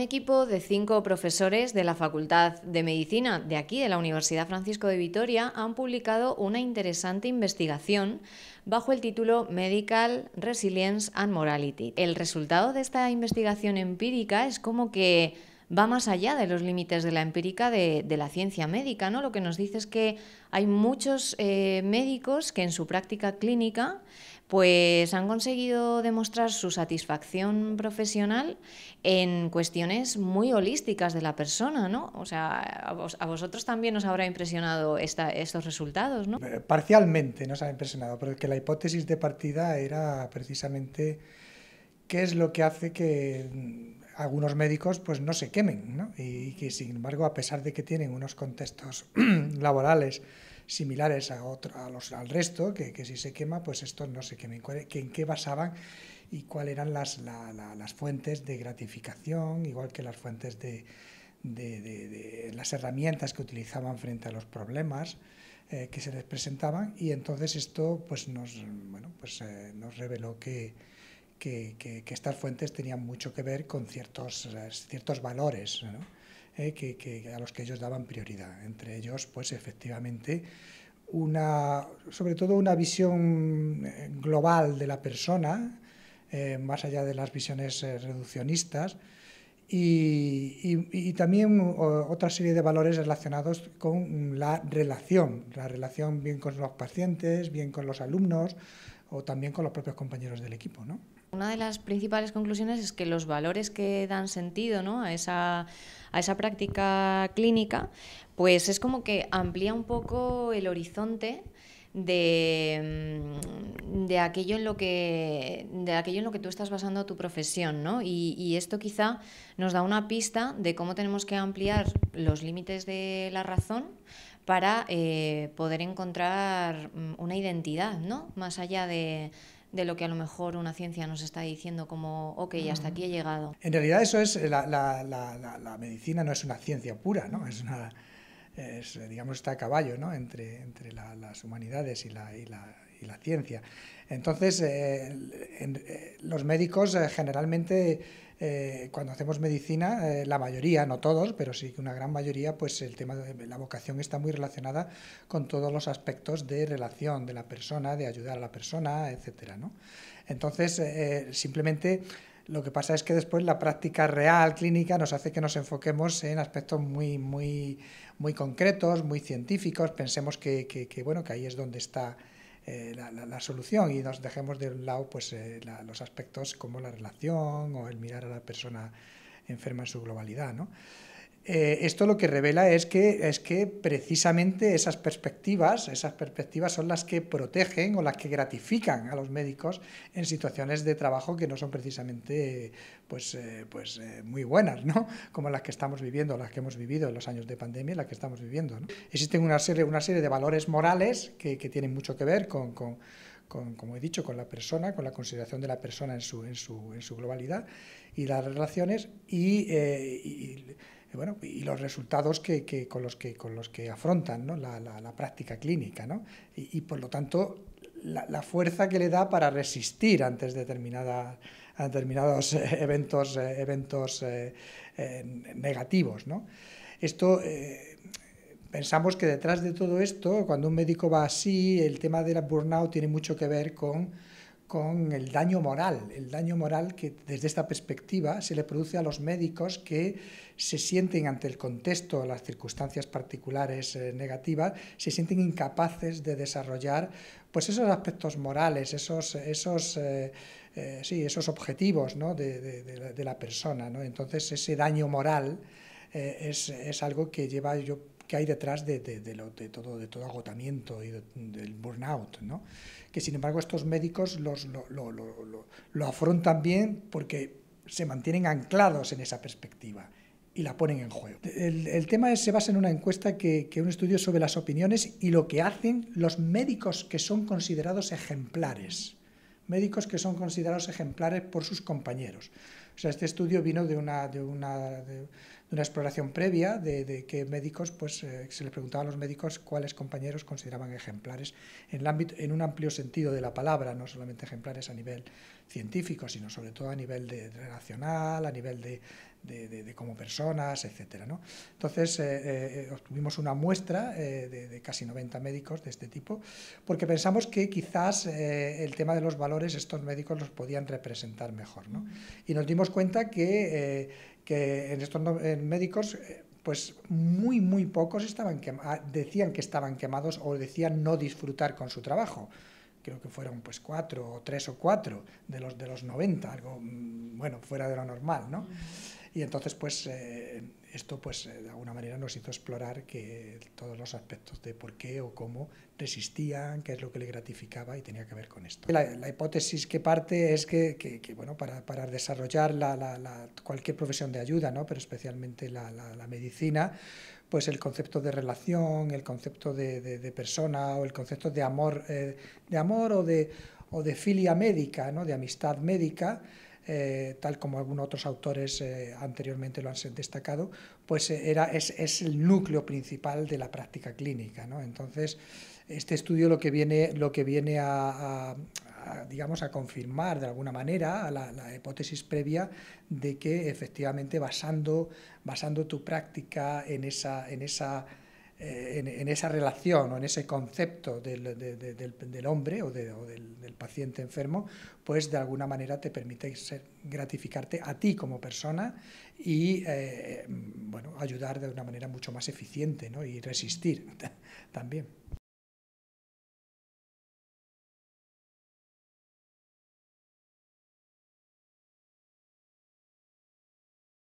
equipo de cinco profesores de la Facultad de Medicina de aquí, de la Universidad Francisco de Vitoria, han publicado una interesante investigación bajo el título Medical Resilience and Morality. El resultado de esta investigación empírica es como que va más allá de los límites de la empírica de, la ciencia médica, ¿no? Lo que nos dice es que hay muchos eh, médicos que en su práctica clínica pues han conseguido demostrar su satisfacción profesional en cuestiones muy holísticas de la persona, ¿no? O sea, a, vosotros también os habrá impresionado estos resultados, ¿no? Eh, parcialmente nos ha impresionado, porque la hipótesis de partida era precisamente qué es lo que hace que mm, algunos médicos pues no se quemen, ¿no? y que sin embargo, a pesar de que tienen unos contextos laborales, similares a, al resto, que, si se quema, pues esto no se quema, e-, ¿En qué basaban y cuáles eran las, fuentes de gratificación, igual que las fuentes de, las herramientas que utilizaban frente a los problemas eh, que se les presentaban y entonces esto pues nos, bueno, pues, eh, nos reveló que, que, estas fuentes tenían mucho que ver con ciertos, eh, ciertos valores. ¿no? Eh, que, a los que ellos daban prioridad. Entre ellos, pues efectivamente, una, sobre todo una visión eh, global de la persona, eh, más allá de las visiones reduccionistas, y, y, también otra serie de valores relacionados con la relación, la relación bien con los pacientes, bien con los alumnos o también con los propios compañeros del equipo. ¿no? Una de las principales conclusiones es que los valores que dan sentido ¿no? a, esa, a esa práctica clínica, pues es como que amplía un poco el horizonte de, mm, de, aquello en lo que, de aquello en lo que tú estás basando tu profesión, ¿no? Y, esto quizá nos da una pista de cómo tenemos que ampliar los límites de la razón para eh, poder encontrar mm, una identidad, ¿no? Más allá de, de lo que a lo mejor una ciencia nos está diciendo como, ok, hasta aquí he llegado. En realidad eso es, la, la, la, medicina no es una ciencia pura, ¿no? Es una, digamos, está a caballo, ¿no? Entre, entre las humanidades y la, y la ciencia. Entonces, eh, eh, los médicos eh, generalmente, cuando hacemos medicina, la mayoría, no todos, pero sí que una gran mayoría, pues el tema de la vocación está muy relacionada con todos los aspectos de relación de la persona, de ayudar a la persona, etc. Entonces, simplemente... Lo que pasa es que después la práctica real clínica nos hace que nos enfoquemos en aspectos muy, muy, muy concretos, muy científicos. Pensemos bueno, que ahí es donde está eh, la, solución y nos dejemos de un lado pues, eh, los aspectos como la relación o el mirar a la persona enferma en su globalidad. Eh, esto lo que revela es que, es que precisamente esas perspectivas, esas perspectivas son las que protegen o las que gratifican a los médicos en situaciones de trabajo que no son precisamente pues, eh, pues, eh, muy buenas, ¿no? como las que estamos viviendo, las que hemos vivido en los años de pandemia, las que estamos viviendo. Existen una serie, una serie de valores morales que, que tienen mucho que ver con, con con, como he dicho, con la persona, con la consideración de la persona en su, en su, en su globalidad y las relaciones y, y y los resultados con, los que, afrontan la, práctica clínica. Y, por lo tanto, la, fuerza que le da para resistir ante determinada, determinados eh, eventos, eh, eventos eh, negativos. Esto. pensamos que detrás de todo esto, cuando un médico va así, el tema de la burnout tiene mucho que ver con con el daño moral, el daño moral que desde esta perspectiva se le produce a los médicos que se sienten ante el contexto, las circunstancias particulares eh, negativas, se sienten incapaces de desarrollar pues esos aspectos morales, esos, esos, eh, eh, esos objetivos de, la, persona. Entonces ese daño moral es, es algo que lleva, yo que hay detrás de, lo, de todo, de todo agotamiento y del burnout, que sin embargo estos médicos los, lo, afrontan bien porque se mantienen anclados en esa perspectiva y la ponen en juego. El, tema es, se basa en una encuesta que, que un estudio sobre las opiniones y lo que hacen los médicos que son considerados ejemplares, médicos que son considerados ejemplares por sus compañeros este estudio vino de una, de una, exploración previa de, qué que médicos, pues eh, se le preguntaba a los médicos cuáles compañeros consideraban ejemplares en, el ámbito, en un amplio sentido de la palabra, no solamente ejemplares a nivel científico, sino sobre todo a nivel de, relacional, a nivel de, de, como personas, etc. Entonces, eh, eh, obtuvimos una muestra de, casi 90 médicos de este tipo, porque pensamos que quizás el tema de los valores estos médicos los podían representar mejor. Y nos dimos cuenta que, eh, que en estos médicos eh, pues muy, muy pocos estaban ah, decían que estaban quemados o decían no disfrutar con su trabajo. Creo que fueron pues cuatro o tres o cuatro de los de los 90, algo mm, bueno, fuera de lo normal, ¿no? Y entonces, pues, eh, esto, pues, eh, de alguna manera nos hizo explorar que todos los aspectos de por qué o cómo resistían, qué es lo que le gratificaba y tenía que ver con esto. La, hipótesis que parte es que, que, bueno, para, para desarrollar la, cualquier profesión de ayuda, ¿no? pero especialmente la, medicina, pues el concepto de relación, el concepto de, persona o el concepto de amor, eh, de amor o de, o de filia médica, ¿no? de amistad médica, eh, tal como algunos otros autores eh, anteriormente lo han destacado, pues eh, era, es, el núcleo principal de la práctica clínica. ¿no? Entonces, este estudio lo que viene, lo que viene a, digamos, a confirmar de alguna manera la, hipótesis previa de que efectivamente basando, basando tu práctica en esa, en esa eh, en, esa relación o en ese concepto del, hombre o, del, paciente enfermo, pues de alguna manera te permite gratificarte a ti como persona y eh, bueno, ayudar de una manera mucho más eficiente y resistir también.